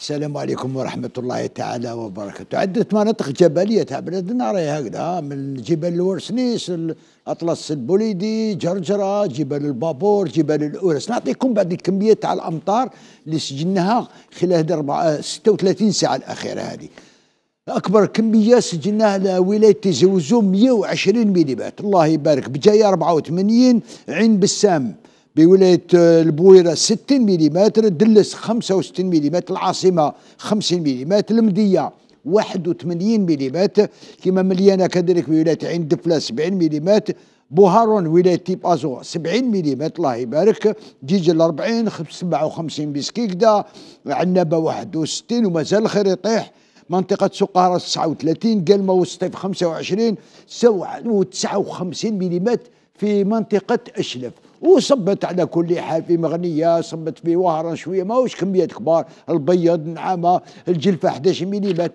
السلام عليكم ورحمة الله تعالى وبركاته عدة مناطق جبلية تاع بلادنا راهي هكذا آه، من جبال الورسنيس الأطلس البوليدي جرجرة جبال البابور جبال الأورس نعطيكم بعض الكمية تاع الأمطار اللي سجلناها خلال 36 آه، ساعة الأخيرة هذه اكبر كميه سجلناها لولايه تيزوزو 120 ملم الله يبارك بجايه 84 عين بسام بولايه آه، البويره 60 ملم دلس 65 ملم العاصمه 50 ملم المديه 81 ملم كما مليانه كذلك بولايه عين دفله 70 ملم بوهارون ولايه تيب ازو 70 ملم الله يبارك جيجل 40 57 بسكيكدا عنابه 61 ومازال الخير يطيح منطقة سقارة 39 قلمة في 25 59 ملم في منطقة أشلف وصبت على كل حال في مغنية صبت في وهران شوية ماهوش كميات كبار البيض نعامة الجلفة 11 ملم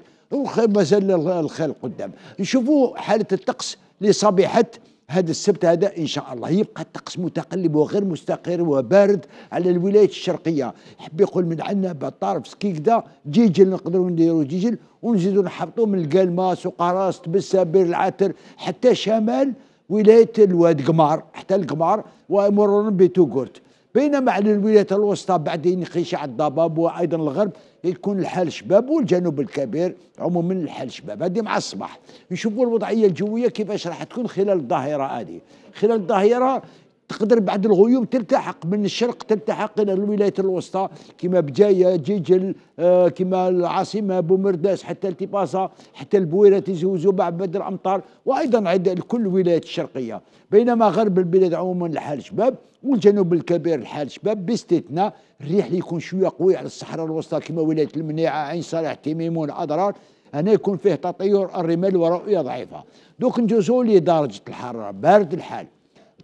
مازال الخير قدام نشوفوا حالة الطقس لصبيحة هذا السبت هذا إن شاء الله يبقى الطقس متقلب وغير مستقر وبارد على الولايات الشرقية يحب يقول من عندنا بالطرف سكيكدا جيجل نقدروا نديروا جيجل ونزيدوا نحطوا من الكالما سقراس تبسا بير العتر حتى شمال ولاية الواد قمار حتى القمار ومرورا بتوغورت بينما على الولايات الوسطى بعد على الضباب وايضا الغرب يكون الحال شباب والجنوب الكبير عموما الحال شباب هذه مع الصباح نشوفوا الوضعيه الجويه كيفاش راح تكون خلال الظاهره هذه خلال الظاهره تقدر بعد الغيوم تلتحق من الشرق تلتحق الى الولايات الوسطى كما بجايه جيجل آه كما العاصمه بومرداس حتى التباسا حتى البويره تزوزو بعد بدر الامطار وايضا عند كل الولايات الشرقيه بينما غرب البلاد عموما الحال شباب والجنوب الكبير الحال شباب باستثناء الريح اللي يكون شويه قوي على الصحراء الوسطى كما ولايه المنيعه عين صالح تيميمون اضرار هنا يكون فيه تطير الرمال ورؤيه ضعيفه دوك نجوزو لدرجه الحراره بارد الحال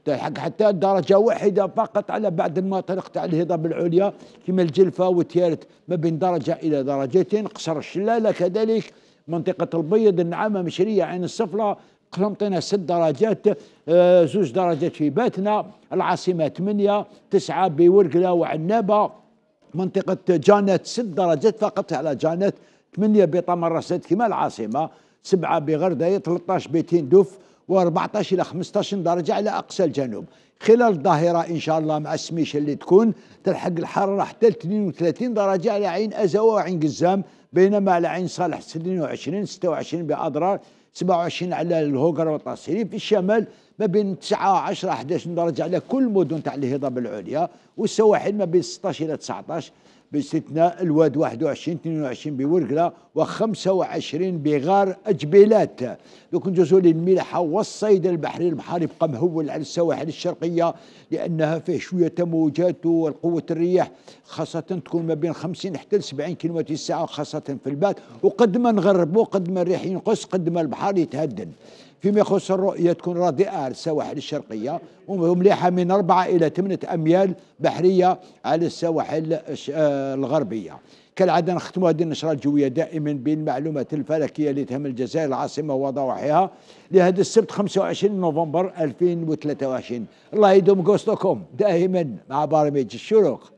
تلحق حتى درجة واحدة فقط على بعد المناطق تاع الهضاب العليا كما الجلفة وتيارت ما بين درجة إلى درجتين قصر الشلالة كذلك منطقة البيض النعامة مشرية عين السفلى قلمطينة ست درجات آه، زوج درجات في باتنا العاصمة ثمانية تسعة بورقلة وعنابة منطقة جانت ست درجات فقط على جانت ثمانية بطمرست كما العاصمة سبعة بغردة 13 بتندوف و14 إلى 15 درجة على أقصى الجنوب خلال الظاهرة إن شاء الله مع السميشة اللي تكون تلحق الحرارة حتى 32 درجة على عين أزوى وعين قزام بينما على عين صالح 22 26 بأضرار 27 على الهوكر والتصريف في الشمال ما بين 9 10 11 درجه على كل مدن تاع الهضاب العليا والسواحل ما بين 16 الى 19 باستثناء الواد 21 22 بورقلة و25 بغار أجبيلات دوك نجوزو للملحة والصيد البحري البحر يبقى مهول على السواحل الشرقية لأنها فيه شوية موجات وقوة الرياح خاصة تكون ما بين 50 حتى 70 كيلو في الساعة خاصة في البات وقد ما نغربوا قد ما الريح ينقص قد ما البحر يتهدن فيما يخص الرؤية تكون رادئة على السواحل الشرقية ومليحة من أربعة إلى ثمانية أميال بحرية على السواحل آه، الغربية كالعادة نختم هذه النشرة الجوية دائما بالمعلومات الفلكية اللي تهم الجزائر العاصمة وضواحيها لهذا السبت 25 نوفمبر 2023 الله يدوم قوسطكم دائما مع برامج الشروق